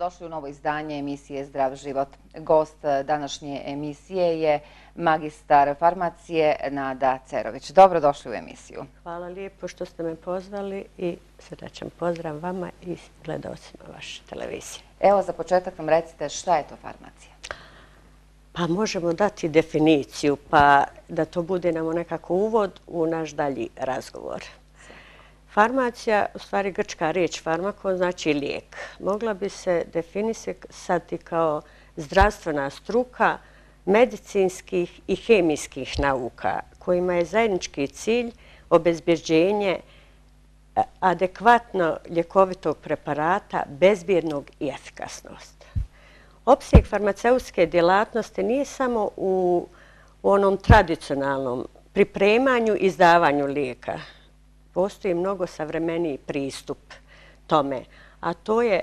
dobrodošli u novo izdanje emisije Zdrav život. Gost današnje emisije je magistar farmacije Nada Cerović. Dobrodošli u emisiju. Hvala lijepo što ste me pozvali i srdećan pozdrav vama i gledalcima vaše televizije. Evo za početak nam recite šta je to farmacija? Pa možemo dati definiciju pa da to bude nam nekako uvod u naš dalji razgovor. Farmacija, u stvari grčka reč farmako, znači lijek. Mogla bi se definisati kao zdravstvena struka medicinskih i hemijskih nauka kojima je zajednički cilj obezbjeđenje e, adekvatno ljekovitog preparata, bezbjednog i efikasnost. Opsijek farmaceutske djelatnosti nije samo u onom tradicionalnom pripremanju i izdavanju lijeka, postoji mnogo savremeniji pristup tome, a to je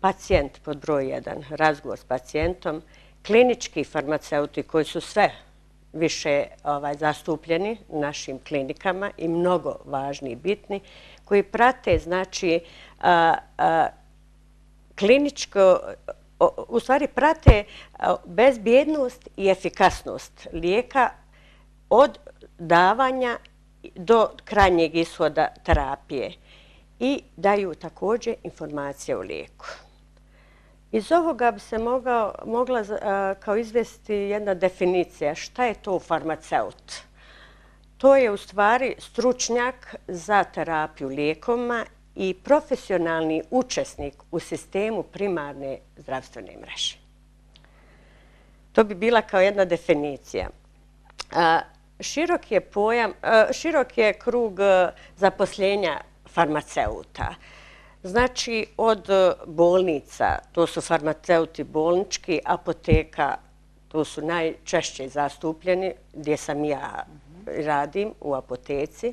pacijent pod broj 1, razgovor s pacijentom, klinički farmaceuti koji su sve više ovaj, zastupljeni našim klinikama i mnogo važni i bitni, koji prate znači kliničko, u stvari prate bezbjednost i efikasnost lijeka od davanja do krajnjeg ishoda terapije i daju također informacije o lijeku. Iz ovoga bi se mogla eh, kao izvesti jedna definicija šta je to farmaceut. To je u stvari stručnjak za terapiju lijekoma i profesionalni učesnik u sistemu primarne zdravstvene mreže. To bi bila kao jedna definicija. Eh, Širok je pojam, e, širok je krug e, zaposljenja farmaceuta. Znači, od e, bolnica, to su farmaceuti bolnički, apoteka, to su najčešće zastupljeni, gdje sam ja radim u apoteci.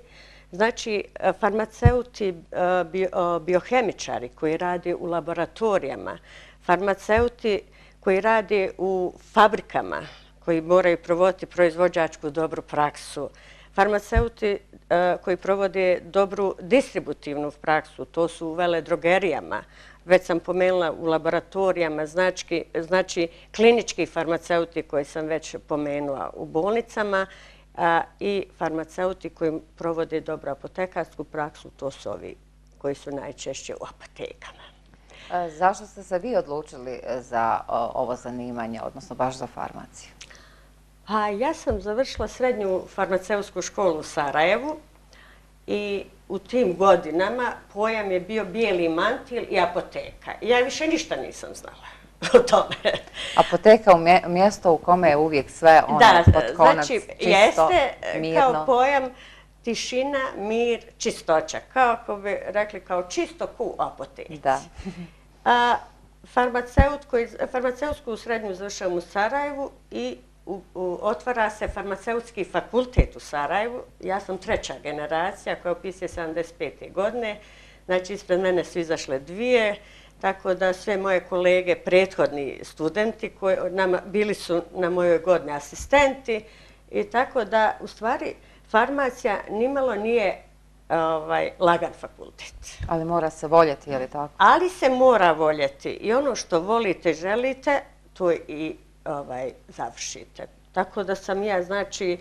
Znači, farmaceuti biohemičari koji radi u laboratorijama, farmaceuti koji radi u fabrikama, koji moraju provoditi proizvođačku dobru praksu, farmaceuti e, koji provode dobru distributivnu praksu, to su vele drogerijama, već sam pomenula u laboratorijama, znači klinički farmaceuti koji sam već pomenula u bolnicama i farmaceuti koji provode dobru apotekarsku praksu, to su ovi koji su najčešće u apotekama. E, zašto ste se vi odlučili za ovo zanimanje, odnosno baš za farmaciju? Ja sam završila srednju farmaceutsku školu u Sarajevu i u tim godinama pojam je bio bijeli mantil i apoteka. Ja više ništa nisam znala o tome. Apoteka je mjesto u kome je uvijek sve ono pod konac, znači, čisto, mirno. Kao pojam tišina, mir, čistoća. Kao ako bi rekli kao čisto ku apoteci. Da. Farmaceutku srednju završavam u Sarajevu i otvara se farmaceutski fakultet u Sarajevu. Ja sam treća generacija koja opisuje 75. godine. Znači, ispred mene su izašle dvije, tako da sve moje kolege, prethodni studenti, koji nama, bili su na mojoj godini asistenti, i tako da, u stvari, farmacija nimalo nije ovaj, lagan fakultet. Ali mora se voljeti, je li tako? Ali se mora voljeti. I ono što volite, želite, to i Ovaj, završite. Tako da sam ja, znači,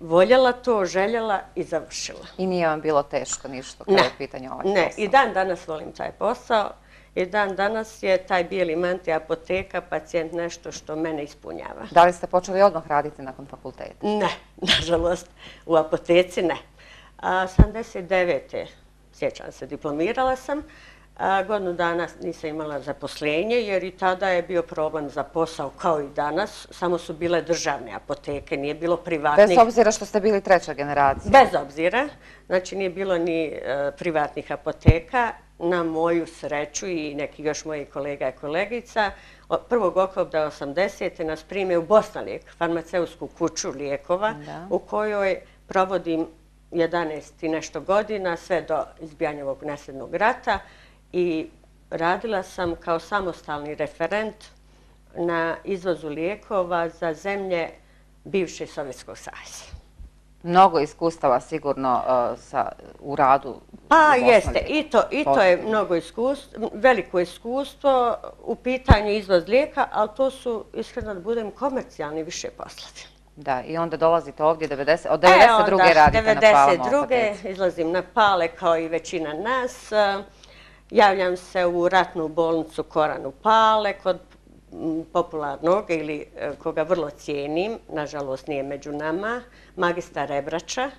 voljela to, željela i završila. I nije vam bilo teško ništa kada je pitanje ovaj posao? Ne, i dan danas volim taj posao. I dan danas je taj bijeli manti apoteka, pacijent nešto što mene ispunjava. Da li ste počeli odmah raditi nakon fakulteta? Ne, nažalost, u apoteci ne. 1989. sjećam se, diplomirala sam. Godno danas nisam imala zaposlenje jer i tada je bio problem za posao kao i danas. Samo su bile državne apoteke, nije bilo privatnih. Bez obzira što ste bili treća generacija? Bez obzira. Znači nije bilo ni e, privatnih apoteka. Na moju sreću i neki još moji kolega i kolegica, od 1. oktobra 80. nas prime u Bosnalijek, farmaceusku kuću lijekova, u kojoj provodim 11 i nešto godina, sve do izbijanja ovog nesednog rata i radila sam kao samostalni referent na izvozu lijekova za zemlje bivše Sovjetskog sajza. Mnogo iskustava sigurno e, u radu. Pa jeste, i to je mnogo iskustvo, veliko iskustvo u pitanju izvoz lijeka, ali to su, iskreno da budem, komercijalni više poslati. Da, i onda dolazite ovdje, od 92. E, radite na palom. Od 92. izlazim na pale kao i većina nas. Od javljam se u ratnu bolnicu Koranu Pale kod popularnog ili e, koga vrlo cijenim, nažalost nije među nama, magistar Rebrača,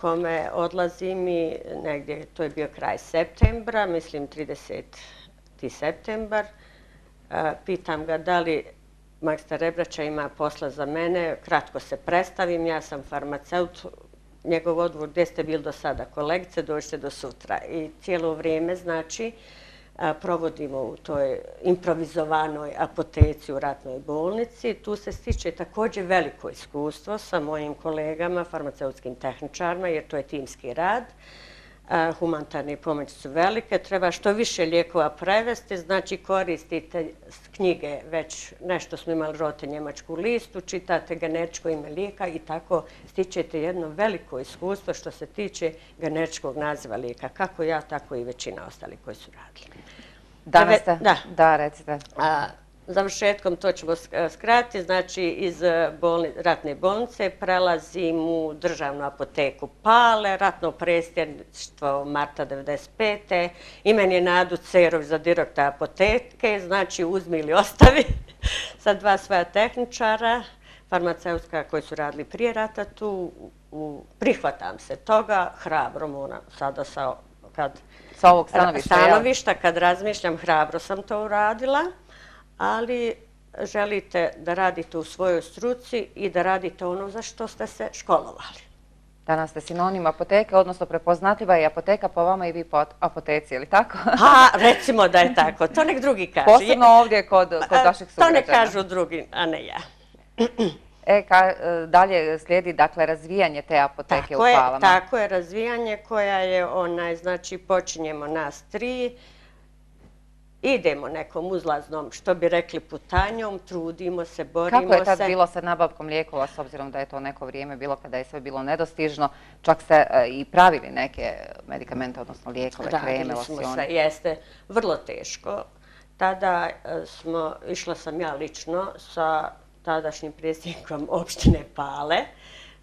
kome odlazim i negdje, to je bio kraj septembra, mislim 30. septembar, e, pitam ga da li magistar Rebrača ima posla za mene, kratko se predstavim, ja sam farmaceut, njegov odgovor gdje ste bili do sada, kolegice, dođite do sutra. I cijelo vrijeme, znači, provodimo u toj improvizovanoj apoteci u ratnoj bolnici. Tu se stiče također veliko iskustvo sa mojim kolegama, farmaceutskim tehničarima, jer to je timski rad humanitarni pomoć su velike, treba što više lijekova prevesti, znači koristite knjige, već nešto smo imali rote njemačku listu, čitate genetičko ime lijeka i tako stičete jedno veliko iskustvo što se tiče genetičkog naziva lijeka, kako ja, tako i većina ostali koji su radili. Danas Da, recite. Da. Završetkom to ćemo eh, skrati. znači iz eh, ratne bolnice prelazim u državnu apoteku Pale, ratno predstjeništvo Marta 1995. Imen je Nadu Cerov za direkta apoteke, znači uzmi ili ostavi sa dva svoja tehničara, farmaceutska koji su radili prije rata tu, prihvatam se toga, hrabro moram sada sa ovog stanovišta, kad razmišljam, Hrabro sam to uradila ali želite da radite u svojoj struci i da radite ono za što ste se školovali. Danas ste sinonim apoteke, odnosno prepoznatljiva je apoteka po vama i vi po apoteci, ili tako? A, recimo da je tako, to nek drugi kaže. Posebno ovdje kod vaših sugrađana. To ne kažu drugi, a ne ja. E, e, dalje slijedi, dakle, razvijanje te apoteke u palama. Tako je, razvijanje koja je, znači, počinjemo nas tri, znači, idemo nekom uzlaznom, što bi rekli, putanjom, trudimo se, borimo se. Kako je tad bilo sa nabavkom lijekova, s obzirom da je to neko vrijeme bilo kada je sve bilo nedostižno, čak se e, i pravili neke medikamente, odnosno lijekove, kreme, osjone? Da, smo se, jeste. Vrlo teško. Tada e, smo, išla sam ja lično sa tadašnjim predsjednikom opštine Pale,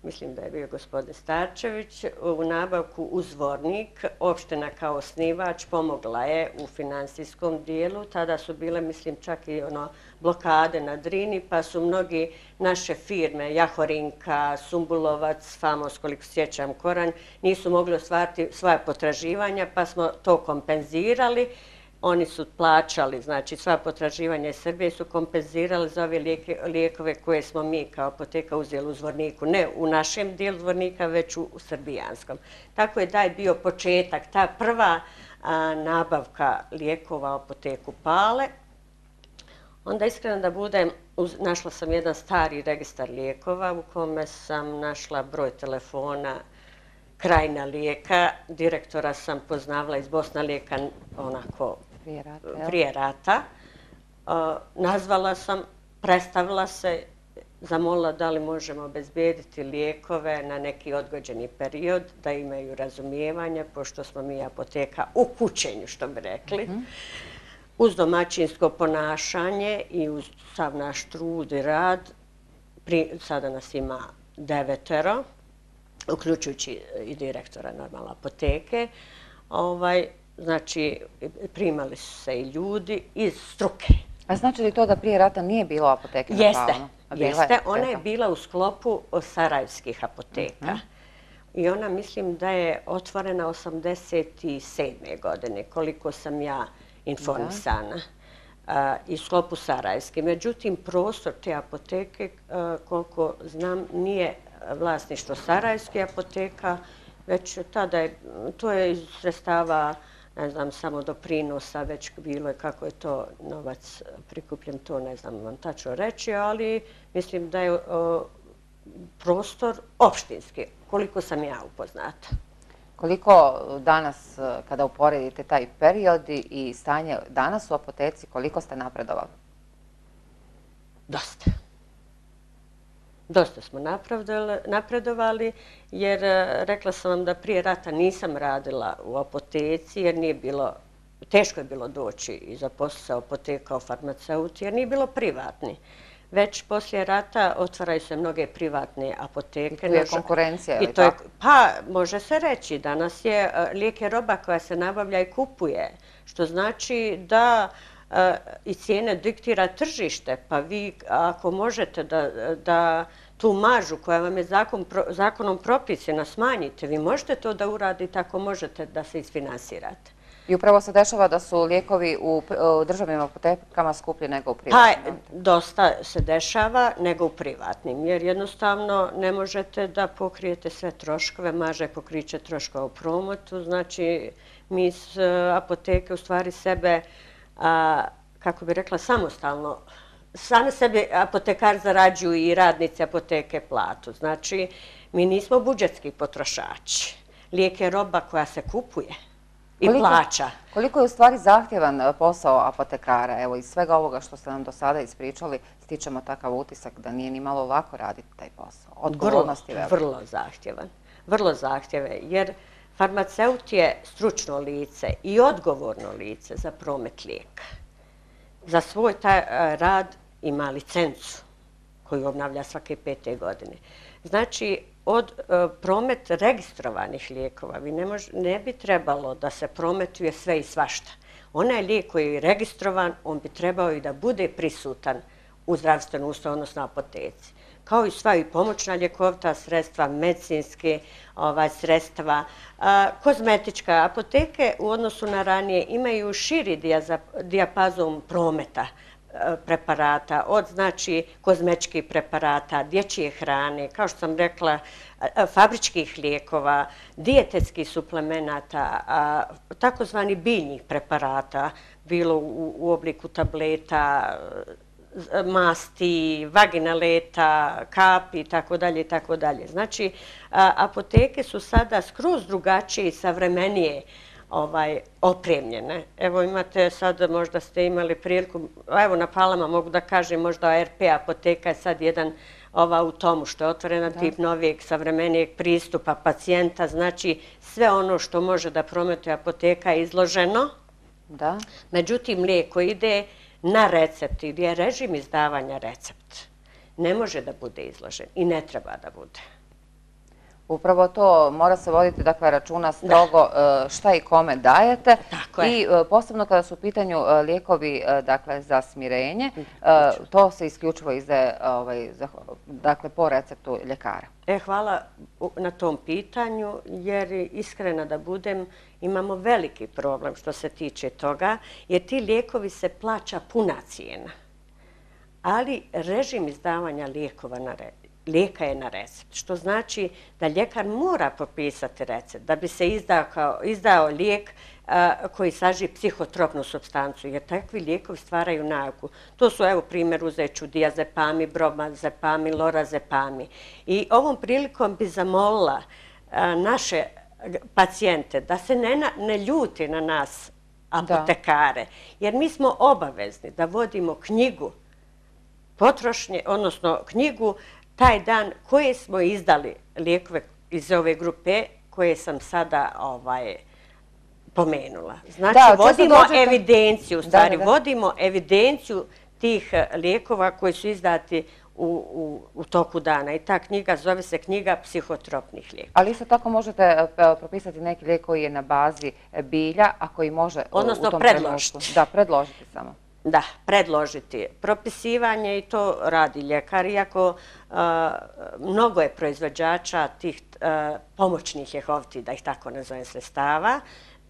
mislim da je bio gospodin Starčević, u nabavku uzvornik, opština kao osnivač, pomogla je u finansijskom dijelu. Tada su bile, mislim, čak i ono blokade na Drini, pa su mnogi naše firme, Jahorinka, Sumbulovac, Famos, koliko sjećam, Koran, nisu mogli osvarti svoje potraživanja, pa smo to kompenzirali oni su plaćali, znači sva potraživanja iz Srbije su kompenzirali za ove lijekove koje smo mi kao apoteka uzeli u zvorniku. Ne u našem dijelu zvornika, već u srbijanskom. Tako je taj bio početak, ta prva nabavka lijekova apoteku Pale. Onda iskreno da budem, našla sam jedan stari registar lijekova u kome sam našla broj telefona krajna lijeka, direktora sam poznavala iz Bosna lijeka, onako prije rata. Nazvala sam, predstavila se, zamolila da li možemo obezbijediti lijekove na neki odgođeni period, da imaju razumijevanje, pošto smo mi apoteka u kućenju, što bi rekli. Mhm. Uz domaćinsko ponašanje i uz sav naš trud i rad, sada nas ima devetero, uključujući i direktora normalne apoteke, ovaj, Znači, primali su se i ljudi iz struke. A znači li to da prije rata nije bilo apoteka? Jeste, jeste. Ona je bila u sklopu sarajevskih apoteka. Mhm. I ona mislim da je otvorena 87. godine, koliko sam ja informisana, iz sklopu sarajevske. Međutim, prostor te apoteke, koliko znam, nije vlasništvo sarajevske apoteka, već tada je, to je iz sredstava ne znam, samo do prinosa već bilo je kako je to novac prikupljen, to ne znam vam tačno reći, ali mislim da je prostor opštinski, koliko sam ja upoznata. Koliko danas, e, kada uporedite taj period i stanje danas u apoteci, koliko ste napredovali? Dosta. Dosta. Dosta smo napredovali jer eh, rekla sam vam da prije rata nisam radila u apoteci jer nije bilo, teško je bilo doći i zaposliti sa apoteka o farmaceuti jer nije bilo privatni. Već poslije rata otvaraju se mnoge privatne apoteke. I tu je konkurencija, ili tako? Pa, može se reći. Danas je eh, lijek je roba koja se nabavlja i kupuje. Što znači da eh, i cijene diktira tržište. Pa vi, ako možete da tu mažu koja vam je zakonom propisena smanjite, vi možete to da uradite ako možete da se isfinansirate. I upravo se dešava da su lijekovi u državnim apotekama skuplji nego u privatnim? Pa, dosta se dešava nego u privatnim, jer jednostavno ne možete da pokrijete sve troškove, maže pokriće troškova u promotu. Znači, mi s eh, apoteke u stvari sebe, kako bi rekla, samostalno same sebe apotekar zarađuju i radnice apoteke platu. Znači, mi nismo budžetski potrošači. Lijek je roba koja se kupuje i plaća. Koliko je u stvari zahtjevan e, posao apotekara? Evo, iz svega ovoga što ste nam do sada ispričali, stičemo takav utisak da nije ni malo lako raditi taj posao. Odgovornost je veliko. Vrlo zahtjevan. Vrlo zahtjeve, jer farmaceut je stručno lice i odgovorno lice za promet lijeka. Za svoj taj e, rad ima licencu koju obnavlja svake pete godine. Znači, od e, promet registrovanih lijekova ne bi trebalo da se prometuje sve i svašta. Onaj lijek koji je registrovan, on bi trebao i da bude prisutan u zdravstvenu ustavu, odnosno apoteci. Kao i sva i pomoćna ljekovta, sredstva, medicinske ovaj, sredstva, kozmetička apoteke u odnosu na ranije imaju širi dijapazom prometa preparata, od znači kozmečkih preparata, dječje hrane, kao što sam rekla, fabričkih lijekova, dijetetskih suplemenata, takozvani biljnih preparata, bilo u obliku tableta, masti, vaginaleta, kapi i tako dalje i tako dalje. Znači, apoteke su sada skroz drugačije i savremenije. Ovaj, opremljene. Evo imate sad, možda ste imali priliku, evo na Palama mogu da kažem, možda RP apoteka je sad jedan ova u tomu što je otvorena tip novijeg savremenijeg pristupa pacijenta, znači sve ono što može da prometuje apoteka je izloženo. Da. Međutim, lijeko ide na recept, gdje je režim izdavanja recept, ne može da bude izložen i ne treba da bude. Upravo to mora se voditi dakle računa strogo e, šta i kome dajete. I e, posebno kada su u pitanju e, lijekovi dakle za smirenje, to se isključivo izde ovaj, dakle, po receptu ljekara. E, hvala na tom pitanju jer iskrena da budem imamo veliki problem što se tiče toga jer ti lijekovi se plaća puna cijena. Ali režim izdavanja lijekova na lijeka je na recept. Što znači da ljekar mora popisati recept da bi se izdao lijek koji saži psihotropnu substancu, jer takvi lijekovi stvaraju najavku. To su, evo, primjer uzeću diazepami, bromazepami, lorazepami. I ovom prilikom bi zamolila naše pacijente da se ne ljuti na nas apotekare, jer mi smo obavezni da vodimo knjigu potrošnje, odnosno knjigu taj dan koje smo izdali lijekove iz ove grupe koje sam sada ovaj, pomenula. Znači, vodimo evidenciju, u stvari, vodimo evidenciju tih eh, lijekova koji su izdati u toku dana. I ta knjiga zove se knjiga psihotropnih lijeka. Ali isto tako možete eh, eh, propisati neki lijek koji je na bazi bilja, a koji može u tom trenutku. Odnosno, predložiti. Da, predložiti samo. Da, predložiti propisivanje i to radi ljekar, iako e, mnogo je proizvođača tih e, pomoćnih jehovti, da ih tako nazovem, sredstava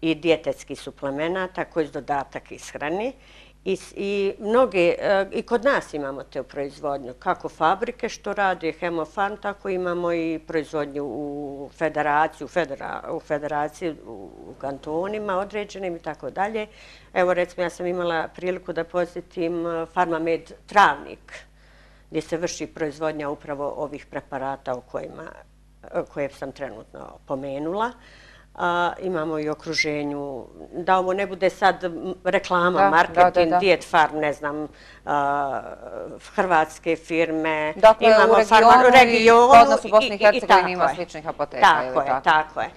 i dijetetskih suplemenata koji je dodatak ishrani. Da. I mnoge, e, i kod nas imamo te proizvodnje, kako fabrike što rade Hemofarm, tako imamo i proizvodnju u federaciji, u federaciji, u kantonima određenim i tako dalje. Evo recimo ja sam imala priliku da posjetim e, Farmamed Travnik, gdje se vrši proizvodnja upravo ovih preparata o kojima, e, koje sam trenutno pomenula imamo i okruženju. Da ovo ne bude sad reklama, marketing, diet farm, ne znam, hrvatske firme. Dakle, imamo u regionu i kod nas u Bosni i Hercegovini ima sličnih apoteka. Tako je, tako e, je.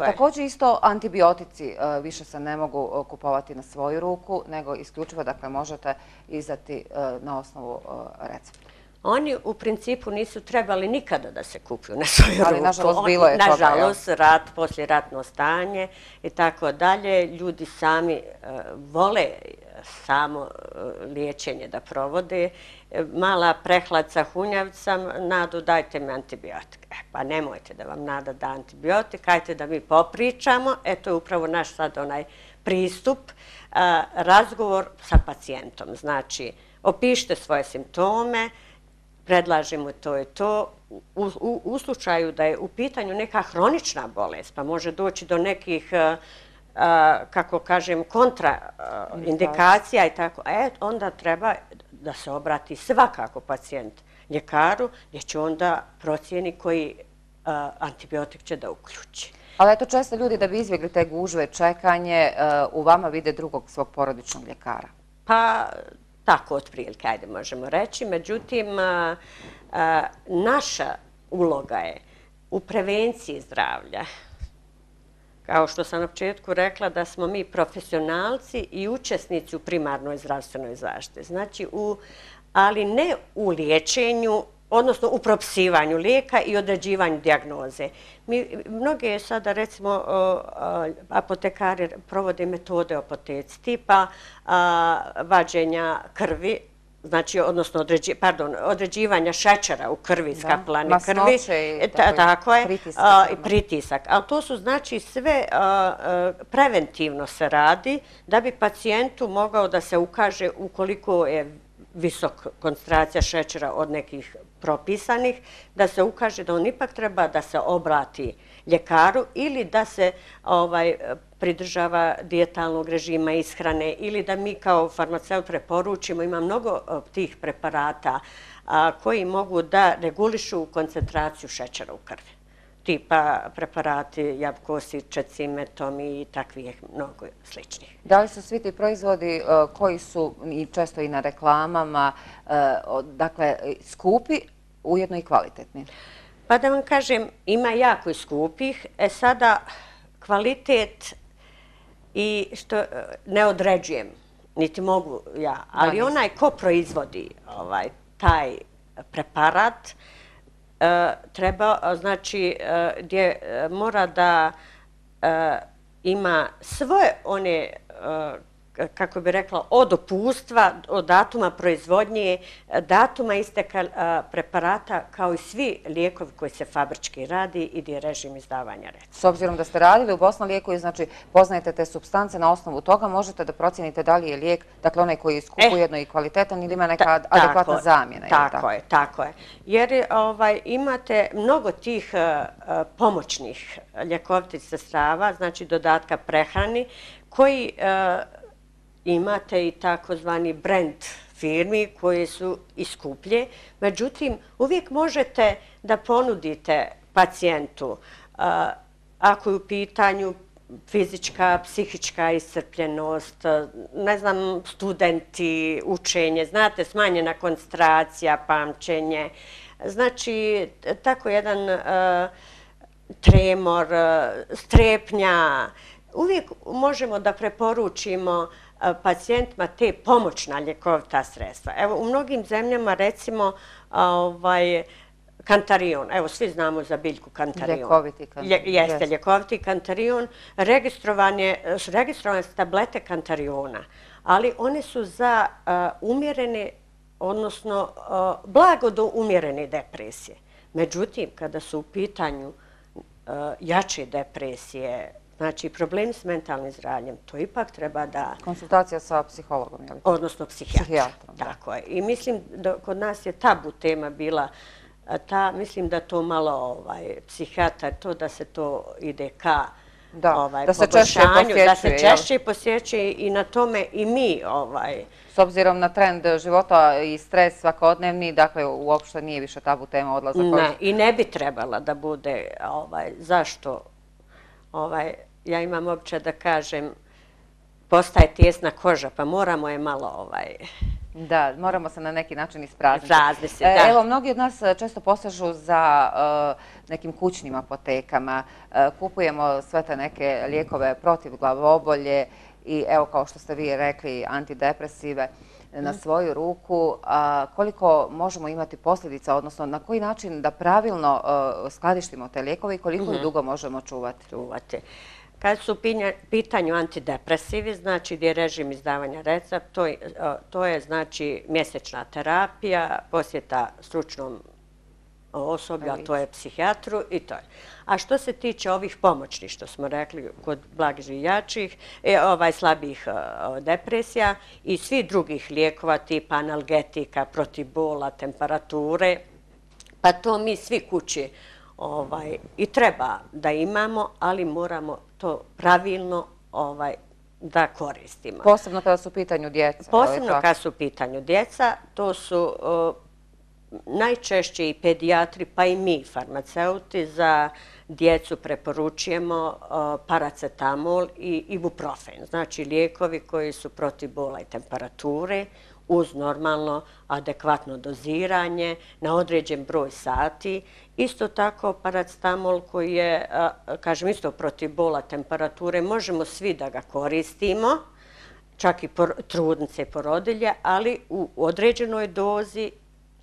Također isto antibiotici e, više se ne mogu e, kupovati na svoju ruku, nego isključivo dakle, možete izdati na osnovu recepta. Oni u principu nisu trebali nikada da se kupuju na svoju ruku. Ali nažalost bilo je toga. Nažalost, rat, ratno stanje i tako dalje. Ljudi sami e, vole samo e, liječenje da provode. E, mala prehlad sa hunjavcam, Nadu, dajte mi antibiotik. E, pa nemojte da vam Nada da antibiotik, hajte da mi popričamo. Eto je upravo naš sad onaj pristup, razgovor sa pacijentom. Znači, opište svoje simptome, predlažemo to je to. U slučaju da je u pitanju neka hronična bolest, pa može doći do nekih, eh, eh, kako kažem, kontraindikacija eh, i tako, e, onda treba da se obrati svakako pacijent ljekaru, gdje će onda procijeni koji antibiotik će da uključi. Ali eto često ljudi da bi izbjegli te gužve čekanje u vama vide drugog svog porodičnog ljekara. Pa tako otprilike, ajde možemo reći. Međutim, naša uloga je u prevenciji zdravlja. Kao što sam na početku rekla da smo mi profesionalci i učesnici u primarnoj zdravstvenoj zaštiti. Znači, ali ne u liječenju odnosno u propsivanju lijeka i određivanju diagnoze. Mnoge je sada, recimo, apotekari provode metode apoteci tipa vađenja krvi, znači, odnosno, pardon, određivanja šećera u krvi, skapilane krvi. Masnoće i e, pritisak. Ali to su, znači, sve preventivno se radi da bi pacijentu mogao da se ukaže ukoliko je visok koncentracija šećera od nekih propisanih, da se ukaže da on ipak treba da se obrati ljekaru ili da se ovaj, pridržava dijetalnog režima ishrane ili da mi kao farmaceut preporučimo, ima mnogo e, tih preparata koji mogu da regulišu koncentraciju šećera u krvi tipa preparati jabukosi, čecimetom i takvih mnogo sličnih. Da li su svi ti proizvodi e, koji su često i na reklamama, e, dakle, skupi, ujedno i kvalitetni? Pa da vam kažem, ima jako i skupih. E sada, kvalitet i što e, ne određujem, niti mogu ja, ali onaj ko proizvodi ovaj, taj preparat, E, treba, znači, e, gdje e, mora da ima svoje one kako bi rekla, od opustva, od datuma proizvodnje, datuma isteka preparata kao i svi lijekovi koji se fabrički radi i gdje je režim izdavanja recepta. S obzirom da ste radili u Bosnu lijeku i znači poznajete te substance, na osnovu toga možete da procjenite da li je lijek, dakle onaj koji je skup eh, ujedno i kvalitetan ili ima neka adekvatna zamjena. Tako je, tako je. Jer ovaj, imate mnogo tih pomoćnih ljekovitih sestrava, znači dodatka prehrani, koji imate i takozvani brand firmi koje su iskuplje. Međutim, uvijek možete da ponudite pacijentu ako je u pitanju fizička, psihička iscrpljenost, ne znam, studenti, učenje, znate, smanjena koncentracija, pamćenje. Znači, tako jedan tremor, strepnja. Uvijek možemo da preporučimo E, pacijentima te pomoćna ljekovita sredstva. Evo, u mnogim zemljama, recimo, ovaj, kantarion, evo, svi znamo za biljku kantarion. Ljekoviti kantarion. Jeste, ljekoviti kantarion. Registrovane je tablete kantariona, ali one su za e, umjerene, odnosno, e, blago do umjerene depresije. Međutim, kada su u pitanju jače depresije, Znači, problemi s mentalnim zdravljem, to ipak treba da... Konsultacija sa psihologom, je li? Odnosno, psihijatrom. Tako je. I mislim, da kod nas je tabu tema bila, ta, mislim da to malo ovaj, psihijatar, to da se to ide ka ovaj, poboljšanju, da se češće posjeće i na tome i mi... Ovaj- s obzirom na trend života i stres svakodnevni, dakle, uopšte nije više tabu tema odlaza. Ne, i ne bi trebala da bude zašto ovaj, ja imam opće da kažem, postaje tjesna koža, pa moramo je malo ovaj... Da, moramo se na neki način isprazniti. Razni se, e, da. Evo, mnogi od nas eh, često posežu za eh, nekim kućnim apotekama. Eh, kupujemo sve te neke lijekove protiv glavobolje i evo, kao što ste vi rekli, antidepresive. Da na svoju ruku, koliko možemo imati posljedica, odnosno na koji način da pravilno e, skladištimo te lijekove i koliko ih mhm. dugo možemo čuvati? Kad su pitanju antidepresivi, znači gdje je režim izdavanja recept, e, to je znači mjesečna terapija, posjeta stručnom osoblja, to je psihijatru i to je. A što se tiče ovih pomoćnih, što smo rekli, kod blagih i e, ovaj, slabih e, depresija i svi drugih lijekova tipa analgetika, protibola, temperature, pa to mi svi kući ovaj, i treba da imamo, ali moramo to pravilno učiniti ovaj, da koristimo. Posebno kada su u pitanju djeca. Posebno kada su u pitanju djeca, to su najčešće i pedijatri, pa i mi farmaceuti za djecu preporučujemo e, paracetamol i ibuprofen, znači lijekovi koji su protiv bola i temperature uz normalno adekvatno doziranje na određen broj sati. Isto tako paracetamol koji je, e, kažem, isto protiv bola temperature, možemo svi da ga koristimo, čak i trudnice i porodilje, ali u određenoj dozi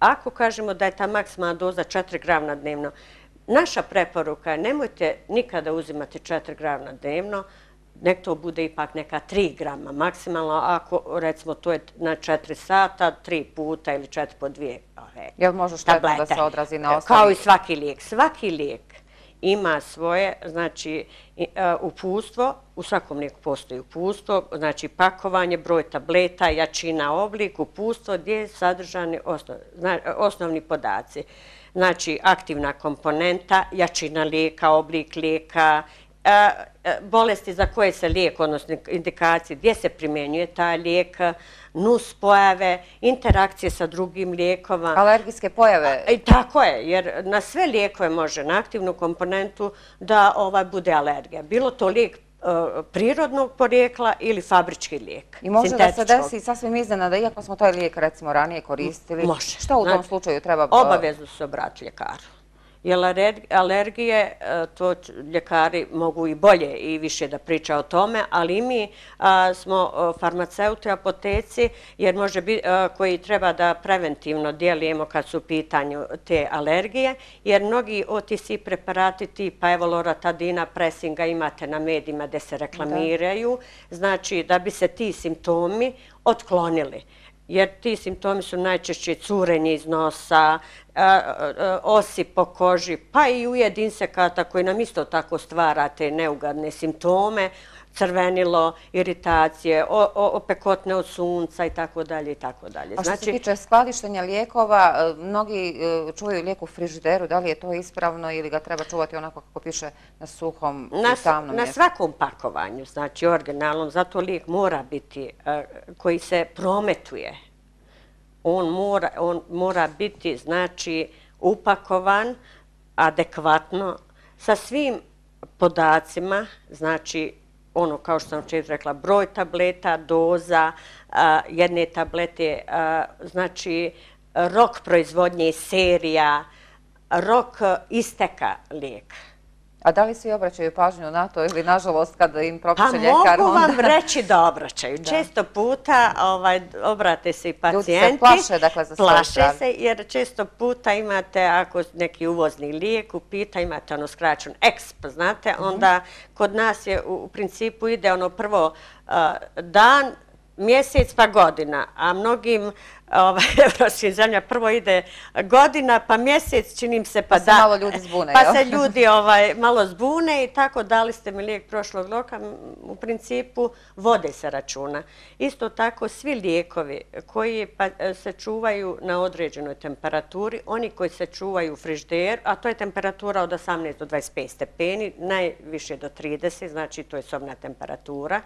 ako kažemo da je ta maksimalna doza 4 gravna dnevno, naša preporuka je nemojte nikada uzimati 4 gravna dnevno, nek to bude ipak neka 3 grama maksimalno, ako recimo to je na 4 sata, 3 puta ili 4 po 2 tablete. Jel može štetno da se odrazi na ostalih? Kao i svaki lijek. Svaki lijek ima svoje znači, e, upustvo, u svakom lijeku postoji upustvo, znači pakovanje, broj tableta, jačina, oblik, upustvo gdje je sadržani osnovni podaci. Znači aktivna komponenta, jačina lijeka, oblik lijeka, e, e, bolesti za koje se lijek, odnosno indikacije, gdje se primjenjuje taj lijek, nus pojave, interakcije sa drugim lijekova. Alergijske pojave? Tako je, jer na sve lijekove može, na aktivnu komponentu, da ova bude alergija. Bilo to lijek e, prirodnog porijekla ili fabrički lijek. I može da se desi sasvim da iako smo taj lijek recimo ranije koristili. Može. Što u tom znači, slučaju treba... E, Obavezno se obrati ljekaru. Alergije, e, to ljekari mogu i bolje i više da priča o tome, ali mi e, smo e, farmaceuti, apoteci, jer može biti koji treba da preventivno dijelimo kad su u pitanju te alergije, jer mnogi OTC preparati tipa Evolora, Tadina, Pressinga imate na medijima gde se reklamiraju, znači da bi se ti simptomi otklonili jer ti simptomi su najčešće curenje iz nosa, e, e, e, osip po koži, pa i ujedinsekata koji nam isto tako stvara te neugadne simptome, crvenilo, iritacije, opekotne od sunca i i tako tako dalje dalje. A što se znači- tiče skladištenja lijekova, e, mnogi e, čuvaju lijek u frižideru, da li je to ispravno ili ga treba čuvati onako kako piše na suhom i tamnom mjestu? Na svakom pakovanju, znači originalnom, zato lijek mora biti e, koji se prometuje. On mora biti znači, upakovan adekvatno sa svim podacima, znači ono kao što sam učinu rekla, broj tableta, doza jedne tablete, znači rok proizvodnje serija, rok isteka lijeka. A da li svi obraćaju pažnju na to ili nažalost kada im propiše ljekar? Pa mogu vam reći da obraćaju. Često puta ovaj, obrate se i pacijenti. Ljudi se plaše, dakle, za svoje zdravlje. Plaše se jer često puta imate, ako neki uvozni lijek upita, imate ono skraćen EXP, znate, mhm. onda kod nas je u principu ide ono prvo dan, mjesec pa godina, a mnogim Ovaj, evropskih zemlja. Prvo ide godina, pa mjesec, činim se, pa da. Pa se malo ljudi zbune. Pa se ljudi ovaj, malo zbune i tako dali ste mi lijek prošlog loka. U principu vode se računa. Isto tako svi lijekovi koji pa, e, se čuvaju na određenoj temperaturi, oni koji se čuvaju u frižderu, a to je temperatura od 18 do 25 stepeni, najviše do 30, znači to je sobna temperatura.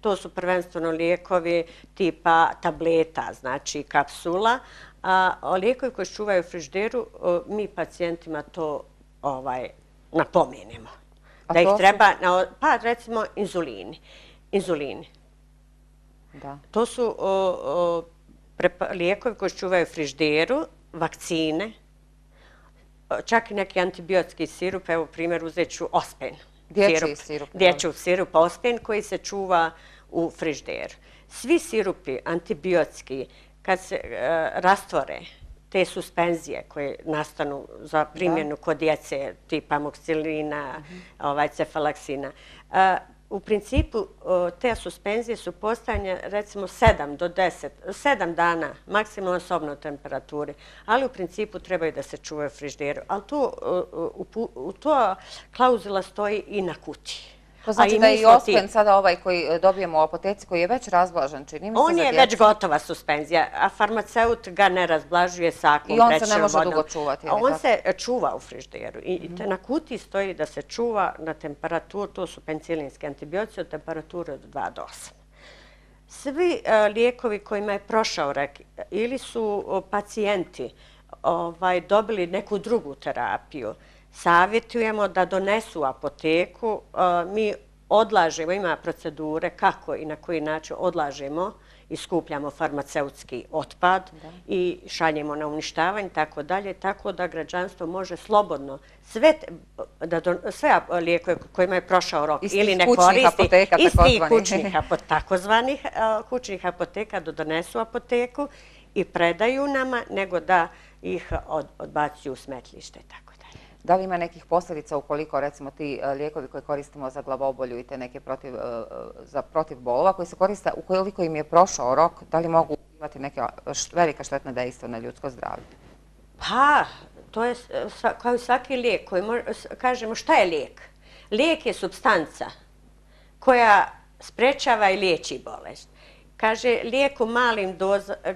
To su prvenstveno lijekovi tipa tableta, znači kapsula, kapsula, a lijekovi koji čuvaju frižderu, mi pacijentima to ovaj, napomenemo. Da ih treba, pa recimo inzulini. Inzulini. To su lijekovi koji čuvaju frižderu, vakcine, čak i neki antibiotski sirup, evo primjer uzet ću ospen. Dječji sirup. Dječji sirup ospen koji se čuva u frižderu. Svi sirupi, antibiotski, kad se e, rastvore te suspenzije koje nastanu za primjenu kod djece tipa moksilina, mhm. ovaj, cefalaksina, e, u principu te suspenzije su postanje recimo 7 do 10, 7 dana maksimalno osobno temperature, ali u principu trebaju da se čuvaju u frižderu. Ali to klauzula stoji i na kutiji. To znači da je i Ospen sada ovaj koji e, dobijemo u apoteci koji je već razblažen, čini mi se za djecu. On je već gotova suspenzija, a farmaceut ga ne razblažuje sa akom trećom vodom. I on se ne može dugo čuvati. On se čuva u frižderu i mhm. na kutiji stoji da se čuva na temperaturu, to su pencilinske antibiotice, od temperature od 2 do 8. Svi e, lijekovi kojima je prošao rek ili su pacijenti ovaj, dobili neku drugu terapiju, savjetujemo da donesu apoteku. E, mi odlažemo, ima procedure kako i na koji način odlažemo i skupljamo farmaceutski otpad i šaljemo na uništavanje i tako dalje, tako da građanstvo može slobodno sve lijekove kojima je prošao rok ili ne koristi iz tih e, kućnih apoteka da donesu apoteku i predaju nama, nego da ih odbacuju u smetlište i tako. Da li ima nekih posljedica ukoliko recimo ti e, lijekovi koje koristimo za glavobolju i te neke e, protiv bolova koji se koriste, ukoliko im je prošao rok, da li mogu imati neke e, velika štetna dejstva na ljudsko zdravlje? Pa, to je kao svaki lijek koji kažemo šta je lijek. Lijek je substanca koja sprečava i liječi bolest. Kaže, lijek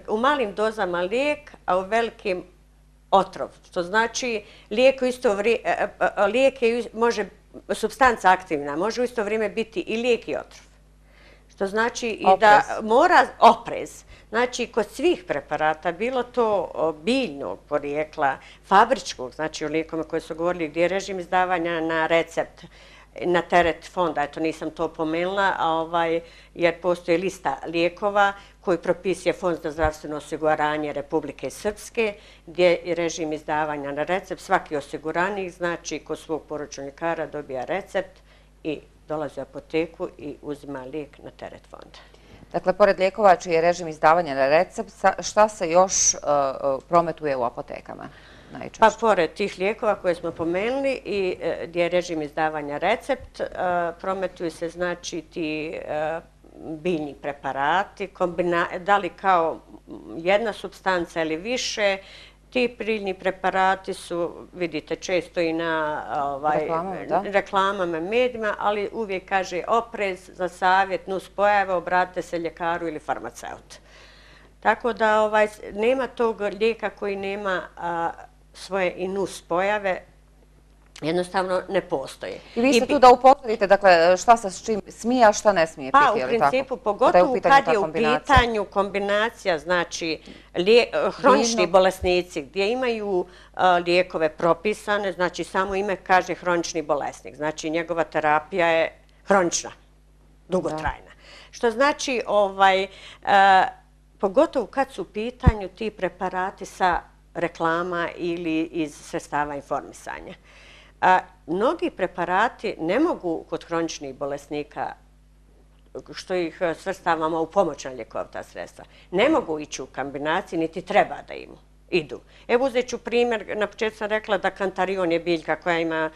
u malim dozama lijek, a u velikim otrov. Što znači lijek isto vrijeme, e, e, e, može, substanca aktivna, može u isto vrijeme biti i lijek i otrov. Što znači i da mora oprez. Znači, kod svih preparata, bilo to biljnog porijekla, fabričkog, znači u lijekama koje su govorili gdje je režim izdavanja na recept, na teret fonda, eto nisam to pomenula, ovaj, jer postoje lista lijekova koji propisuje Fond za zdravstveno osiguranje Republike Srpske, gdje je režim izdavanja na recept svaki osiguranik, znači kod svog poručunikara dobija recept i dolazi u apoteku i uzima lijek na teret fonda. Dakle, pored lijekova čiji je režim izdavanja na recept, šta se još e, e, prometuje u apotekama? Pa pored tih lijekova koje smo pomenuli i e, gdje je režim izdavanja recept, prometuju se znači ti biljni preparati, da li kao jedna substanca ili više, ti biljni preparati su, vidite, često i na ovaj, reklamama medijima, ali uvijek kaže oprez za savjet, nus pojave, obratite se ljekaru ili farmaceutu. Tako da ovaj, nema tog lijeka koji nema svoje i nus pojave, jednostavno ne postoje. I vi ste tu da upotvorite dakle, šta se s čim smije, a šta ne smije pa, piti, tako? Pa, u principu, pogotovo kad je u pitanju kombinacija, znači, eh, hronični bolesnici gdje imaju eh, lijekove propisane, znači, samo ime kaže hronični bolesnik, znači, njegova terapija je hronična, dugotrajna. Što znači, ovaj, eh, pogotovo kad su u pitanju ti preparati sa reklama ili iz sredstava informisanja. Mnogi preparati ne mogu kod hroničnih bolesnika, što ih e, svrstavamo u pomoćna ljekovita sredstva, ne mogu ići u kombinaciji, niti treba da imu idu. Evo uzet ću primjer, na početku sam rekla da kantarion je biljka koja ima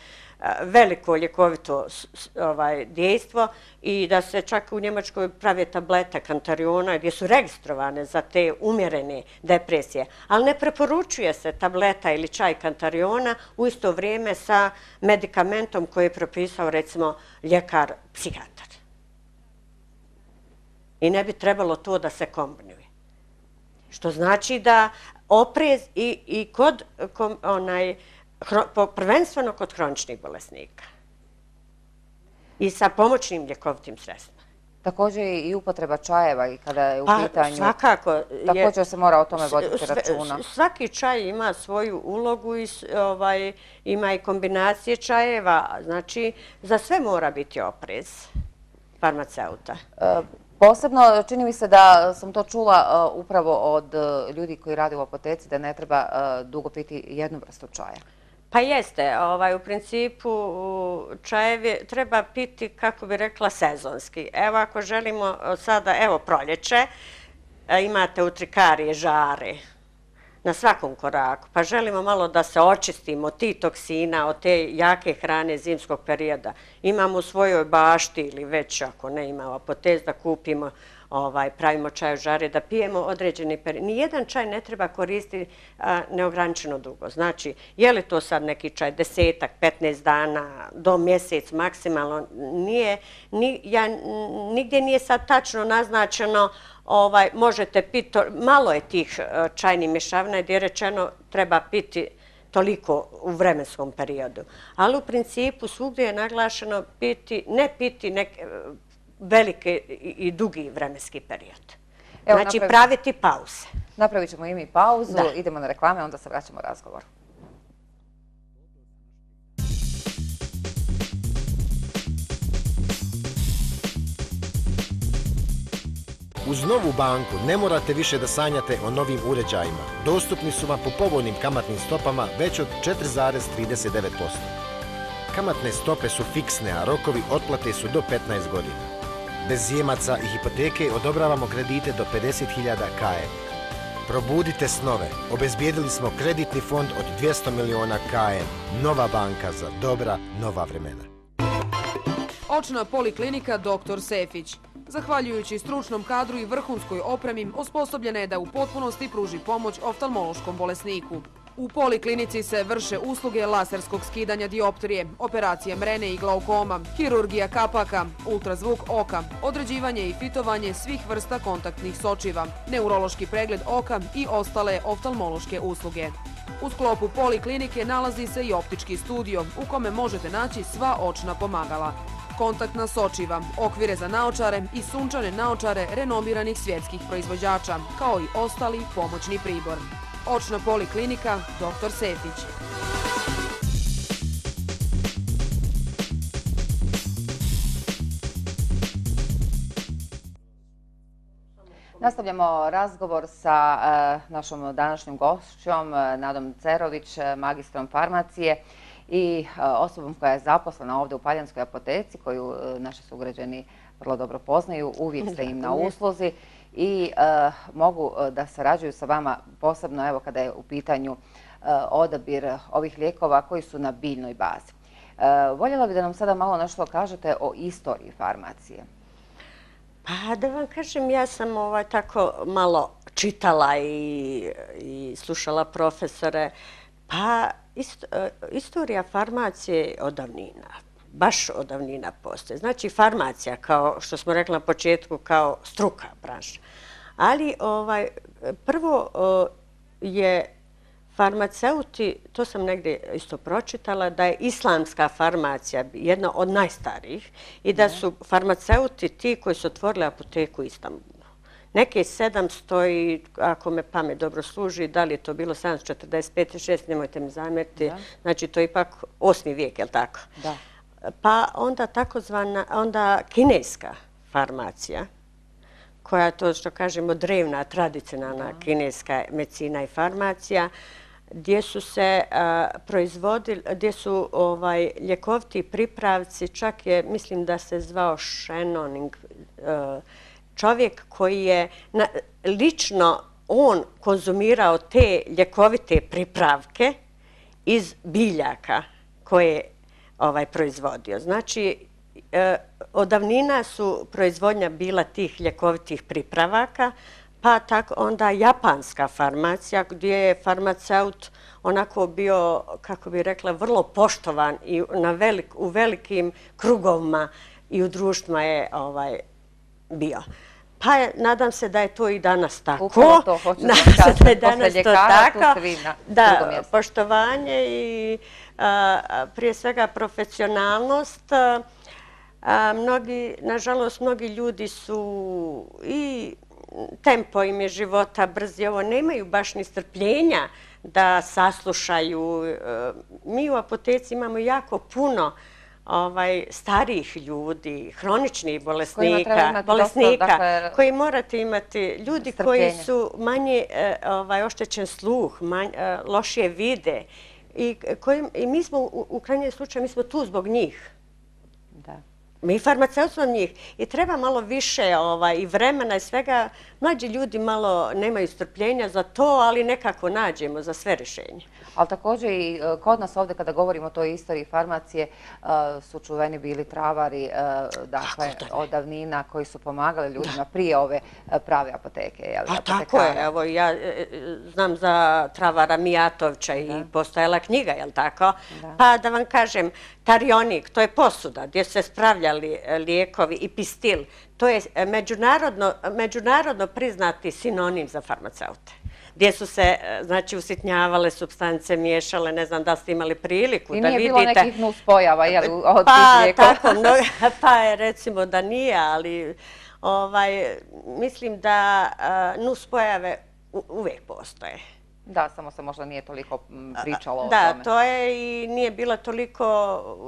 veliko ljekovito ovaj, dejstvo i da se čak u Njemačkoj prave tableta kantariona gdje su registrovane za te umjerene depresije. Ali ne preporučuje se tableta ili čaj kantariona u isto vrijeme sa medikamentom koji je propisao recimo ljekar psihijatar. I ne bi trebalo to da se kombinuje. Što znači da oprez i kod onaj, prvenstveno kod hroničnih bolesnika i sa pomoćnim ljekovitim sredstvima. Također i upotreba čajeva i kada je u pa, pitanju... Pa svakako je... Također se mora o tome voditi računa. Svaki čaj ima svoju ulogu i ovaj, ima i kombinacije čajeva. Znači, za sve mora biti oprez farmaceuta. E, Posebno, čini mi se da sam to čula e, upravo od e, ljudi koji radi u apoteci, da ne treba e, dugo piti jednu vrstu čaja. Pa jeste. Ovaj, u principu čajevi treba piti, kako bi rekla, sezonski. Evo ako želimo sada, evo proljeće, imate utrikarije, žare, na svakom koraku, pa želimo malo da se očistimo od tih toksina, od te jake hrane zimskog perioda, imamo u svojoj bašti ili već ako ne imamo apotez da kupimo Ovaj, pravimo čaj u žare, da pijemo određeni period. Nijedan čaj ne treba koristiti neograničeno dugo. Znači, je li to sad neki čaj desetak, petnaest dana, do mjesec maksimalno, nije, nigdje nije sad tačno naznačeno ovaj, možete piti, malo je tih e, čajnih mješavina gdje je rečeno treba piti toliko u vremenskom periodu. Ali u principu svugdje je naglašeno ne piti neke veliki i dugi vremenski period. Znači praviti pauze. Napravit ćemo imi pauzu, idemo na reklame, onda se vraćamo u razgovor. Uz novu banku ne morate više da sanjate o novim uređajima. Dostupni su vam po povoljnim kamatnim stopama već od 4,39%. Kamatne stope su fiksne, a rokovi otplate su do 15 godina. Bez zjemaca i hipoteke odobravamo kredite do 50.000 KM. Probudite snove. Obezbijedili smo kreditni fond od 200 miliona KM. Nova banka za dobra, nova vremena. Očna poliklinika Dr. Sefić. Zahvaljujući stručnom kadru i vrhunskoj opremi, osposobljena je da u potpunosti pruži pomoć oftalmološkom bolesniku. U poliklinici se vrše usluge laserskog skidanja dioptrije, operacije mrene i glaukoma, hirurgija kapaka, ultrazvuk oka, određivanje i fitovanje svih vrsta kontaktnih sočiva, neurološki pregled oka i ostale oftalmološke usluge. U sklopu poliklinike nalazi se i optički studio u kome možete naći sva očna pomagala. Kontaktna sočiva, okvire za naočare i sunčane naočare renomiranih svjetskih proizvođača, kao i ostali pomoćni pribor. Očna poliklinika, dr. Sefić. Nastavljamo razgovor sa e, našom današnjom gošćom, e, Nadom Cerović, e, magistrom farmacije i osobom koja je zaposlana ovdje u Paljanskoj apoteci, koju naši sugrađeni vrlo dobro poznaju, uvijek ste im na usluzi i e, mogu e, da sarađuju sa vama posebno evo kada je u pitanju e, odabir ovih lijekova koji su na biljnoj bazi. Voljela bi da nam sada malo nešto kažete o istoriji farmacije. Pa da vam kažem, ja sam ovaj, tako malo čitala i slušala profesore. Pa istorija farmacije je odavnina baš odavnina postoje. Znači, farmacija, kao što smo rekli na početku, kao struka branša. Ali ovaj, prvo je farmaceuti, to sam negdje isto pročitala, da je islamska farmacija jedna od najstarijih i da su farmaceuti ti koji su otvorili apoteku Istanbul. Neke 700 i ako me pamet dobro služi, da li je to bilo 745 i 6, nemojte mi zamjeriti, znači to je ipak osmi vijek, je li tako? Da. Pa onda takozvana, onda kineska farmacija, koja je to što kažemo drevna, tradicionalna kineska medicina i farmacija, gdje su se proizvodili, gdje su ovaj, ljekoviti pripravci, čak je, mislim da se zvao Shannoning, e, čovjek koji je lično on konzumirao te ljekovite pripravke iz biljaka koje ovaj proizvodio. Znači, e, odavnina su proizvodnja bila tih ljekovitih pripravaka, pa tako onda japanska farmacija gdje je farmaceut onako bio, kako bi rekla, vrlo poštovan i na velik, u velikim krugovima i u društvima je ovaj bio. Pa nadam se da je to i danas tako. Upravo to hoću da kažem. Posle ljekara tu svi na drugom mjestu. Da, poštovanje i prije svega profesionalnost. Nažalost, mnogi ljudi su i tempo im je života brzi, ovo nemaju baš ni strpljenja da saslušaju. Mi u apoteci imamo jako puno ovaj, starih ljudi, hroničnih bolesnika, bolesnika dakle, koji morate imati, ljudi koji su manje e, ovaj, oštećen sluh, e, lošije vide. I mi smo, u krajnjem slučaju, mi smo tu zbog njih. Da. Mi farmaceut smo njih. I treba malo više ovaj, i vremena i svega. Mlađi ljudi malo nemaju strpljenja za to, ali nekako nađemo za sve rješenje. Ali također i e, kod nas ovdje, kada govorimo o toj istoriji farmacije, e, su čuveni bili travari e, dakle, od davnina koji su pomagali ljudima prije ove prave apoteke. A tako je. Evo, ja znam za travara Mijatovča i postojala knjiga, je li tako? Pa da vam kažem, tarionik, to je posuda gdje se spravljali lijekovi i pistil. To je međunarodno priznati sinonim za farmaceute gdje su se e, znači usitnjavale substance, miješale, ne znam da ste imali priliku da vidite. I nije bilo nekih nuspojava pa, od pa, tih lijeka? Pa je recimo da nije, ali ovaj, mislim da e, nuspojave uvijek postoje. Da, samo se možda nije toliko pričalo o tome. Da, to je i nije bila toliko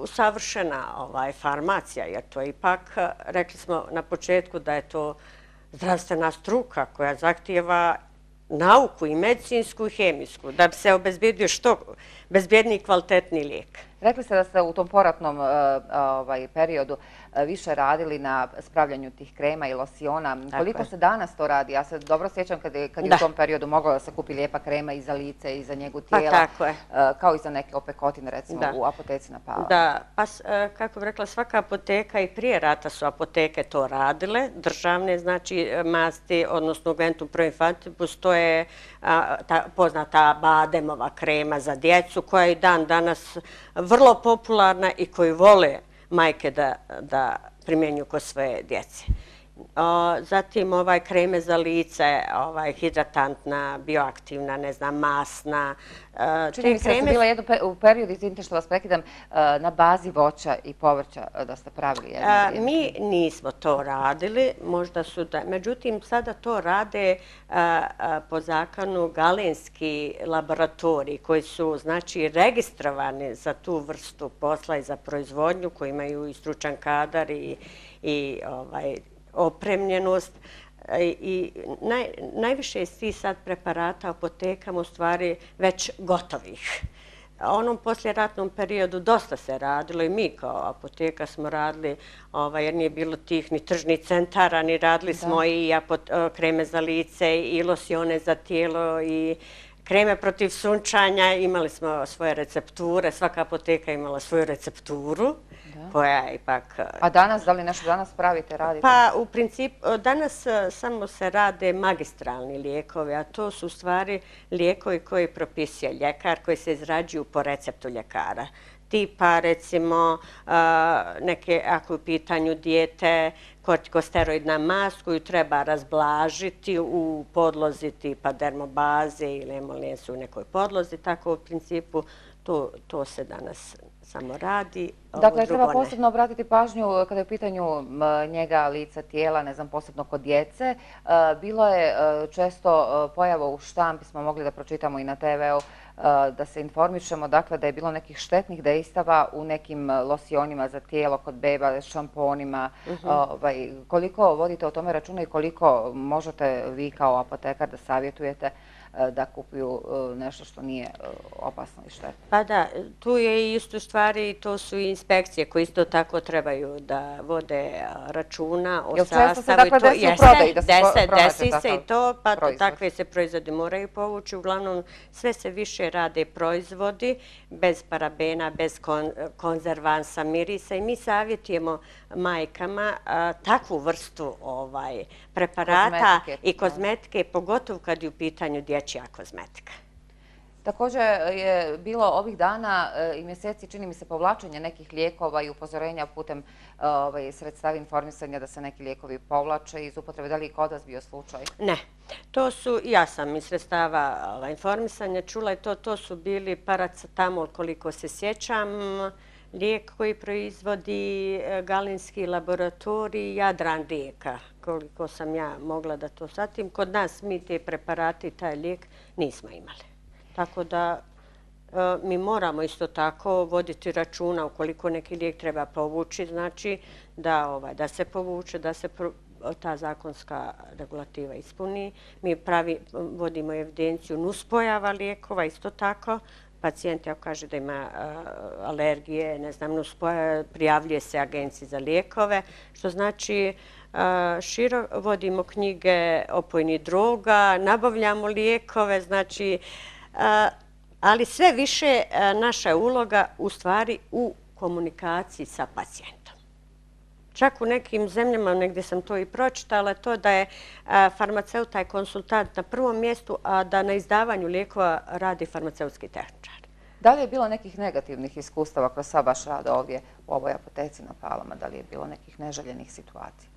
savršena ovaj, farmacija, jer to je ipak, rekli smo na početku da je to zdravstvena struka koja zahtijeva nauku i medicinsku i hemijsku, da se obezbedio što bezbjedniji i kvalitetniji lijek. Rekli ste da ste u tom poratnom e, ovaj, periodu e, više radili na spravljanju tih krema i losiona. Koliko se danas to radi? Ja se dobro sjećam kad je u tom periodu mogla da se kupi lijepa krema i za lice i za njegu pa tijela. E, kao i za neke opekotine recimo u apoteci na pao. Da, pa kako bi rekla, svaka apoteka i prije rata su apoteke to radile. Državne, znači masti, odnosno u Gventum Proinfantibus, to je poznata bademova krema za djecu koja je dan danas vrlo popularna i koju vole majke da primjenju kod svoje djece. Zatim ovaj kreme za lice, ovaj hidratantna, bioaktivna, ne znam, masna. E, Čini mi se da su bila jedno u periodu, izvinite što vas prekidam, e, na bazi voća i povrća e, da ste pravili jedno. Mi nismo to radili, možda su da... Međutim, sada to rade po zakonu galenski laboratori koji su, znači, registrovani za tu vrstu posla i za proizvodnju koji imaju i stručan kadar i ovaj, opremljenost. E, najviše iz tih sad preparata apotekama u stvari već gotovih. onom posljeratnom periodu dosta se radilo i mi kao apoteka smo radili, ovaj, jer nije bilo tih ni tržnih centara, ni radili smo i e, kreme za lice, i losione za tijelo, i kreme protiv sunčanja. Imali smo svoje recepture, svaka apoteka imala svoju recepturu koja je ipak... E, a danas, da li nešto danas pravite, radite? Pa, u principu, e, danas e, samo se rade magistralni lijekovi, a to su u stvari lijekovi koji propisuje ljekar, koji se izrađuju po receptu ljekara. Tipa, recimo, neke, ako je u pitanju dijete, kortikosteroidna mas koju treba razblažiti u podlozi tipa dermobaze ili emolijensu u nekoj podlozi, tako u principu to se danas samo radi. Dakle, treba posebno obratiti pažnju eh, kada je u pitanju njega, lica, tijela, ne znam, posebno kod djece. Eh, bilo je eh, često pojavo u štampi, smo mogli da pročitamo i na TV-u, da se informišemo dakle, da je bilo nekih štetnih dejstava u nekim losionima za tijelo, kod beba, šamponima. Mhm. Ovaj, koliko vodite o tome računa i koliko možete vi kao apotekar da savjetujete E, da kupuju e, nešto što nije e, opasno i štetno. Pa da, tu je isto stvari, to su i inspekcije koje isto tako trebaju da vode računa o sastavu. Jel često se dakle desi u prodaju? Desi se i to, pa takve se proizvode moraju povući. Uglavnom, sve se više rade proizvodi bez parabena, bez konzervansa, mirisa i mi savjetujemo majkama takvu vrstu ovaj, preparata i kozmetike, pogotovo kad je u pitanju dječja kozmetika. Također je bilo ovih dana eh, i mjeseci, čini mi se, povlačenje nekih lijekova i upozorenja putem eh, ovaj, sredstava informisanja da se neki lijekovi povlače iz upotrebe. Da li je kod vas bio slučaj? Ne. To su, ja sam iz sredstava ovaj, informisanja čula i to su bili paracetamol koliko se sjećam, lijek koji proizvodi e, galinski laboratorij Jadran Rijeka, koliko sam ja mogla da to satim. Kod nas mi te preparati, taj lijek, nismo imali. Tako da e, mi moramo isto tako voditi računa ukoliko neki lijek treba povući, znači da ovaj, se povuče, da se ta zakonska regulativa ispuni. Mi vodimo evidenciju nuspojava lijekova, isto tako, pacijenti ja kaže da ima uh, alergije, ne znam, nuspoje, pa, prijavljuje se agenciji za lijekove, što znači širo vodimo knjige opojni droga, nabavljamo lijekove, znači, ali sve više uh, naša uloga u stvari u komunikaciji sa pacijentom. Čak u nekim zemljama, negdje sam to i pročitala, to da je farmaceut, taj konsultant na prvom mjestu, a da na izdavanju lijekova radi farmaceutski tehnik. Da li je bilo nekih negativnih iskustava kroz sva vaš rada ovdje u ovoj apoteci na Palama? Da li je bilo nekih neželjenih situacija?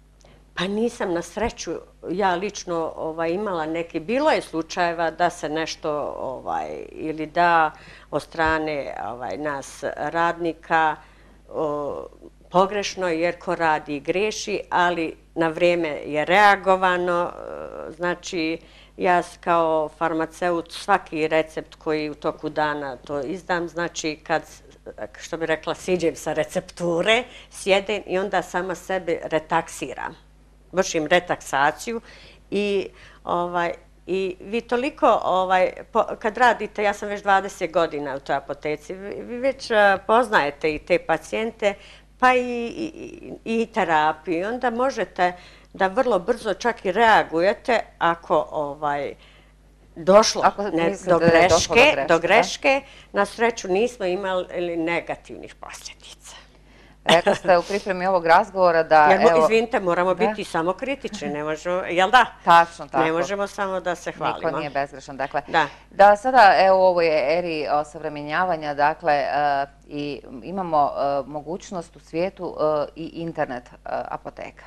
Pa nisam na sreću. Ja lično ovaj, imala neki... Bilo je slučajeva da se nešto ovaj, ili da od strane ovaj, nas radnika pogrešno jer ko radi i greši, ali na vrijeme je reagovano. E, znači, ja kao farmaceut svaki recept koji u toku dana to izdam, znači kad, što bih rekla, siđem sa recepture, sjedem i onda sama sebe retaksiram. Vršim retaksaciju i ovaj, I vi toliko, ovaj, po, kad radite, ja sam već 20 godina u toj apoteci, vi, vi već uh, poznajete i te pacijente, pa i, i, i terapiju. Onda možete uh, da vrlo brzo čak i reagujete ako ovaj došlo ako ne, do, greške, do greške, Na sreću nismo imali negativnih posljedica. Rekla ste u pripremi ovog razgovora da... Jer, evo, izvinite, moramo biti samo kritični, ne možemo, jel da? Tačno, tako. Ne možemo samo da se hvalimo. Niko nije bezgrešan, dakle. Da. da, sada, evo, ovo je eri osavremenjavanja, dakle, eh, i imamo eh, mogućnost u svijetu eh, i internet apoteka.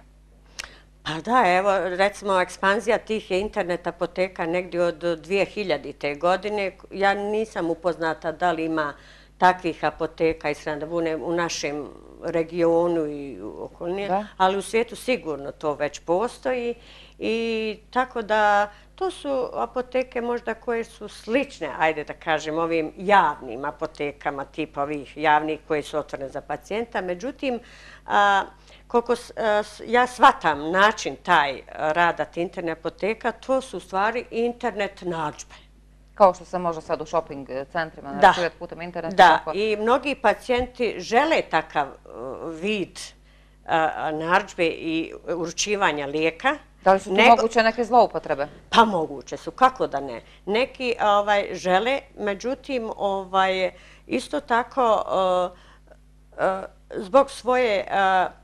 Pa da, evo, recimo, ekspanzija tih je internet apoteka negdje od 2000-te godine. Ja nisam upoznata da li ima takvih apoteka i srandavune u našem regionu i okolini, ali u svijetu sigurno to već postoji. I tako da, to su apoteke možda koje su slične, ajde da kažem, ovim javnim apotekama, tipa ovih javnih koje su otvorene za pacijenta. Međutim, koliko e, ja shvatam način taj e, rada internet apoteka, to su u stvari internet nađbe. Kao što se može sad u shopping e, centrima, znači, da se uvijek putem interneta. Da, i mnogi pacijenti žele takav vid narđbe i uručivanja lijeka. Da li su tu moguće neke zloupotrebe? Pa moguće su, kako da ne. Neki ovaj, žele, međutim, ovaj, isto tako zbog svoje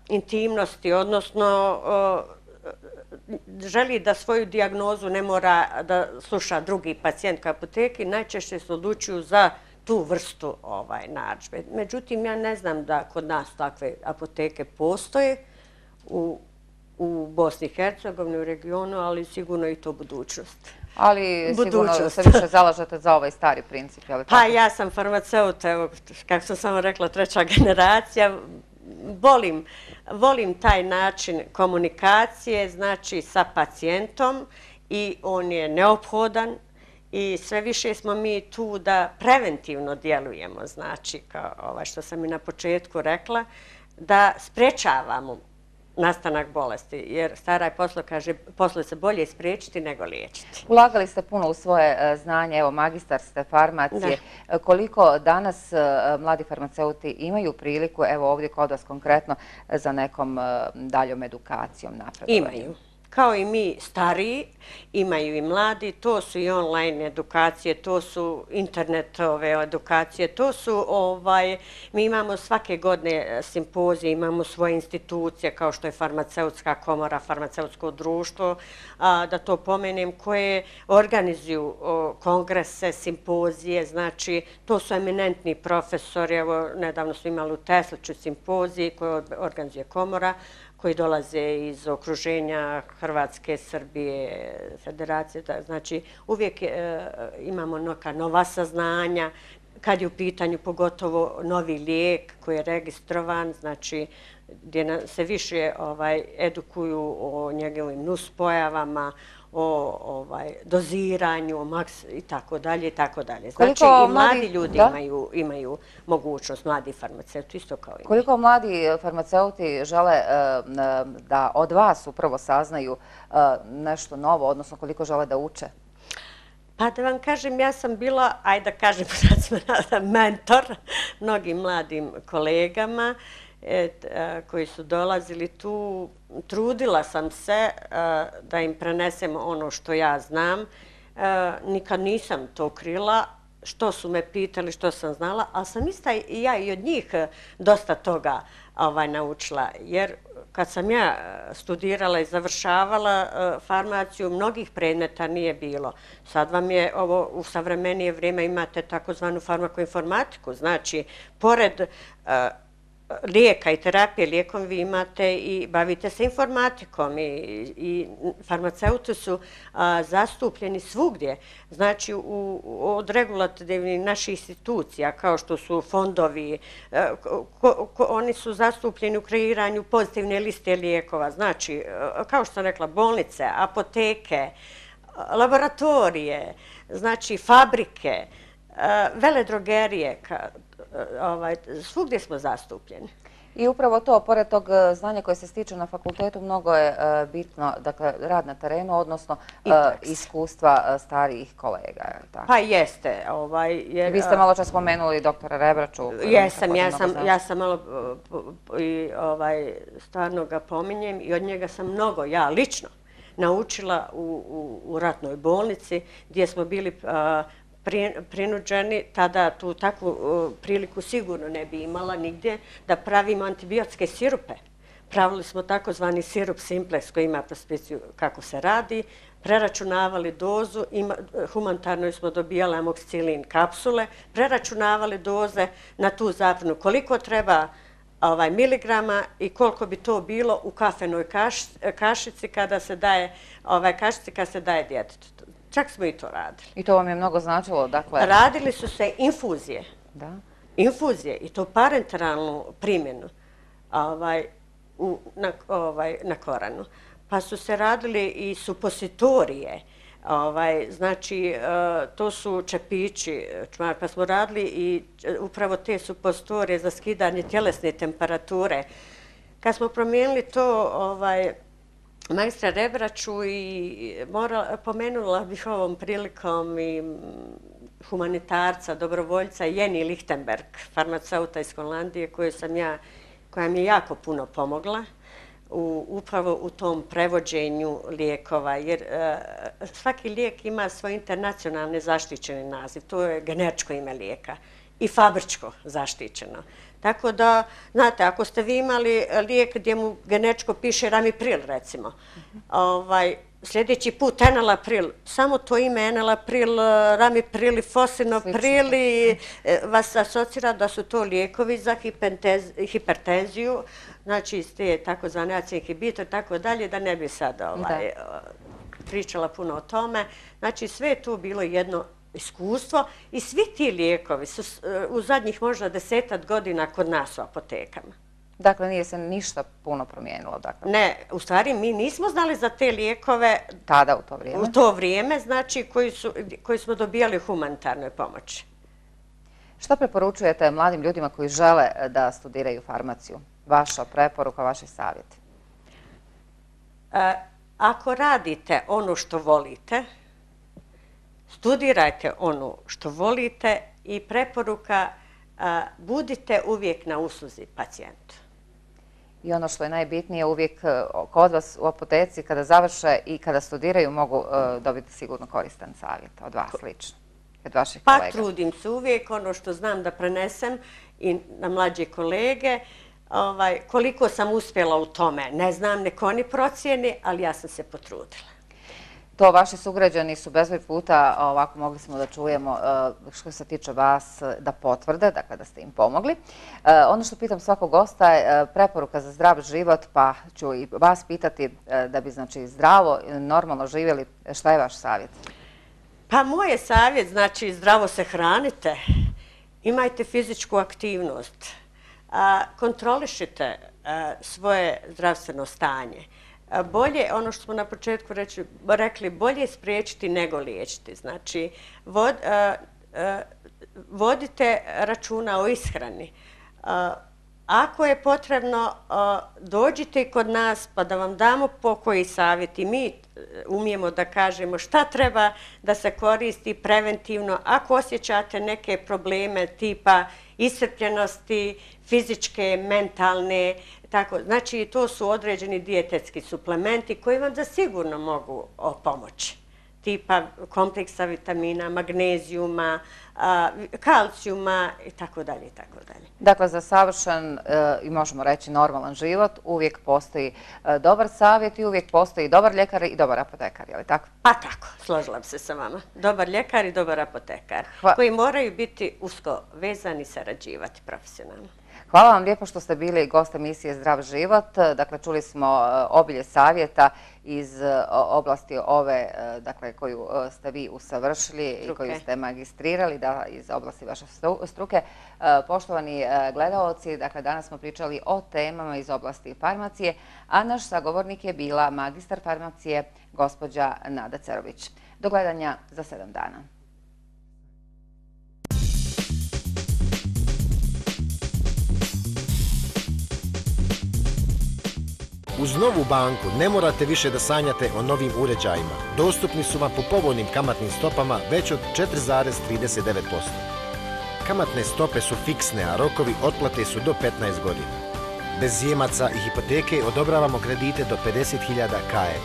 intimnosti, odnosno želi da svoju diagnozu ne mora da sluša drugi pacijent u apoteki, najčešće se odlučuju za tu vrstu ovaj, nađbe. Međutim, ja ne znam da kod nas takve apoteke postoje u Bosni i Hercegovini, u regionu, ali sigurno i to budućnosti. Ali sigurno se više zalažete za ovaj stari princip. Pa ja sam farmaceut, evo, kako sam samo rekla, treća generacija. Volim taj način komunikacije, znači sa pacijentom i on je neophodan i sve više smo mi tu da preventivno djelujemo, znači kao ovaj što sam i na početku rekla, da sprečavamo nastanak bolesti. Jer staraj poslo kaže, poslo se bolje spriječiti nego liječiti. Ulagali ste puno u svoje e, znanje, evo magistar ste farmacije. E, koliko danas e, mladi farmaceuti imaju priliku, evo ovdje kod vas konkretno, za nekom daljom edukacijom napravljati? Imaju kao i mi stariji, imaju i mladi, to su i online edukacije, to su internetove edukacije, to su, ovaj, mi imamo svake godine e, simpozije, imamo svoje institucije kao što je farmaceutska komora, farmaceutsko društvo, da to pomenem, koje organizuju kongrese, simpozije, znači to su eminentni profesori, evo nedavno su imali u Tesliću simpoziji koje organizuje komora, koji dolaze iz okruženja Hrvatske, Srbije, Federacije. Znači, uvijek e, imamo neka nova saznanja, kad je u pitanju pogotovo novi lijek koji je registrovan, znači, znači, gdje se više ovaj, edukuju o njegovim nuspojavama, o ovaj, doziranju i tako dalje i tako dalje. Znači i mladi ljudi imaju mogućnost, mladi farmaceuti isto kao i mi. Koliko mladi e, farmaceuti žele e, e, da od vas upravo saznaju nešto novo, odnosno koliko žele da uče? Pa da vam kažem, ja sam bila, ajde da kažem, mentor mnogim mladim kolegama E, e, koji su dolazili tu, trudila sam se e, da im prenesem ono što ja znam. Nikad nisam to krila, što su me pitali, što sam znala, ali sam ista i ja i od njih dosta toga ovaj, naučila. Jer kad sam ja studirala i završavala farmaciju, mnogih predmeta nije bilo. Sad vam je ovo, u savremenije vrijeme imate takozvanu farmakoinformatiku. Znači, pored lijeka i terapije lijekom vi imate i bavite se informatikom i, i farmaceuti su zastupljeni svugdje. Znači u, u, od regulativnih naših institucija kao što su fondovi, e, oni su zastupljeni u kreiranju pozitivne liste lijekova. Znači e, kao što sam rekla bolnice, apoteke, e, laboratorije, znači fabrike, a, veledrogerije, ka, Eh, ovaj, svugdje smo zastupljeni. I upravo to, pored tog eh, znanja koje se stiče na fakultetu, mnogo je eh, bitno dakle, rad na terenu, odnosno iskustva starijih kolega. Pa jeste. Ovaj, Vi ste malo čas spomenuli doktora Rebraču. Jesam, ja sam malo i ovaj, stvarno ga pominjem i od njega sam mnogo, ja lično, naučila u ratnoj bolnici gdje smo bili prinuđeni, tada tu takvu e, priliku sigurno ne bi imala nigdje, da pravimo antibiotske sirupe. Pravili smo takozvani sirup simplex koji ima prospeciju kako se radi, preračunavali dozu, humanitarno smo dobijali amoksicilin kapsule, preračunavali doze na tu zapnu koliko treba ovaj, miligrama i koliko bi to bilo u kafenoj kašici kada se daje ovaj, djetetu. Čak smo i to radili. I to vam je mnogo značilo? Dakle. Radili su se infuzije. Infuzije i to parenteralnu primjenu ovaj, ovaj, na koranu. Pa su se radili i supositorije. Ovaj, znači, e, to su čepići, čmar, pa smo radili i e, upravo te su supositorije za skidanje tjelesne temperature. Kad smo promijenili to... Magistra Rebraču i pomenula bih ovom prilikom i humanitarca, dobrovoljca Jenny Lichtenberg, farmaceuta iz Holandije, koja mi je jako puno pomogla upravo u tom prevođenju lijekova, jer e, svaki lijek ima svoj internacionalni zaštićeni naziv, to je genečko ime lijeka i fabričko zaštićeno. Tako da, znate, ako ste vi imali lijek gdje mu genečko piše ramipril, recimo, ovaj, sljedeći put enalapril, samo to ime enalapril, ramipril i fosinopril e, vas asocira da su to lijekovi za hipertenziju, znači iz te takozvane acinhibitor, tako dalje, da ne bi sad ovaj, e, pričala puno o tome. Znači, sve je tu bilo jedno iskustvo i svi ti lijekovi su u zadnjih možda desetat godina kod nas u apotekama. Dakle, nije se ništa puno promijenilo? Dakle. Ne, u stvari mi nismo znali za te lijekove tada u to vrijeme, u to vrijeme znači koji smo dobijali humanitarnoj pomoći. Što preporučujete mladim ljudima koji žele eh, da studiraju farmaciju? Vaša preporuka, vaše savjeti? Eh, ako radite ono što volite, studirajte ono što volite i preporuka budite uvijek na usluzi pacijentu. I ono što je najbitnije, uvijek e, kod vas u apoteci kada završa i kada studiraju mogu e, dobiti sigurno koristan savjet od vas lično, Pa trudim se uvijek ono što znam da prenesem i na mlađe kolege. Ovaj, koliko sam uspjela u tome, ne znam, neko ni procijeni, ali ja sam se potrudila. To vaši sugrađani su bezbroj puta, ovako mogli smo da čujemo što se tiče vas, da potvrde, dakle da ste im pomogli. Ono što pitam svakog gosta je preporuka za zdrav život, pa ću i vas pitati da bi znači zdravo, normalno živjeli, šta je vaš savjet? Pa moj je savjet, znači zdravo se hranite, imajte fizičku aktivnost, kontrolišite svoje zdravstveno stanje, bolje, ono što smo na početku reći, rekli, bolje spriječiti nego liječiti. Znači, vodite računa o ishrani. ako je potrebno, uh, dođite kod nas pa da vam damo pokoj i savjet. I mi e, umijemo da kažemo šta treba da se koristi preventivno. Ako osjećate neke probleme tipa iscrpljenosti, fizičke, mentalne. tako. Znači, to su određeni dijetetski suplementi koji vam zasigurno mogu pomoći. Tipa kompleksa vitamina, magnezijuma, kalcijuma i tako tako dalje dalje. Dakle, za savršen e, i možemo reći normalan život uvijek postoji e, dobar savjet i uvijek postoji dobar ljekar i dobar apotekar, je li tako? Pa tako, složila bi se sa vama. Dobar ljekar i dobar apotekar koji moraju biti usko vezani i sarađivati profesionalno. Hvala vam lijepo što ste bili gosta emisije Zdrav život. Dakle, čuli smo e, obilje savjeta iz e, oblasti ove e, dakle, koju ste vi usavršili i koju ste magistrirali iz oblasti vaše struke. Poštovani gledalci, dakle, danas smo pričali o temama iz oblasti farmacije, a naš sagovornik je bila magistar farmacije gospođa Nada Cerović. Do gledanja za sedam dana. Uz novu banku ne morate više da sanjate o novim uređajima. Dostupni su vam po povoljnim kamatnim stopama već od 4,39%. Kamatne stope su fiksne, a rokovi otplate su do 15 godina. Bez zjemaca i hipoteke odobravamo kredite do 50.000 KM.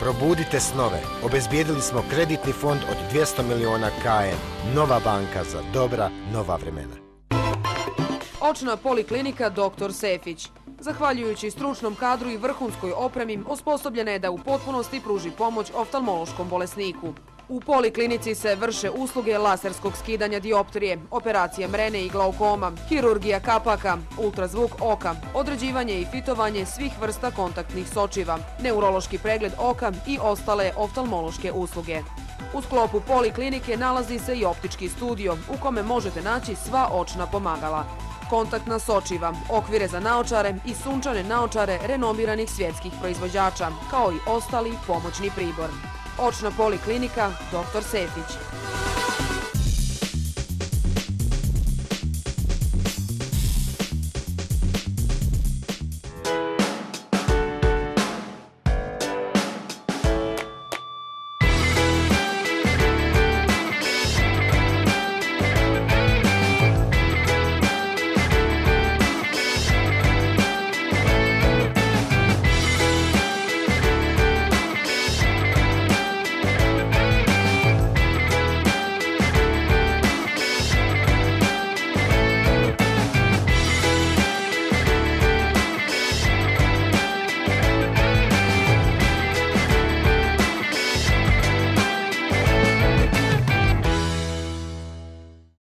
Probudite snove. Obezbijedili smo kreditni fond od 200 miliona KM. Nova banka za dobra, nova vremena očna poliklinika Dr. Sefić. Zahvaljujući stručnom kadru i vrhunskoj opremi, osposobljena je da u potpunosti pruži pomoć oftalmološkom bolesniku. U poliklinici se vrše usluge laserskog skidanja dioptrije, operacije mrene i glaukoma, hirurgija kapaka, ultrazvuk oka, određivanje i fitovanje svih vrsta kontaktnih sočiva, neurološki pregled oka i ostale oftalmološke usluge. U sklopu poliklinike nalazi se i optički studio u kome možete naći sva očna pomagala kontaktna sočiva, okvire za naočare i sunčane naočare renomiranih svjetskih proizvođača, kao i ostali pomoćni pribor. Očna poliklinika, dr. Sefić.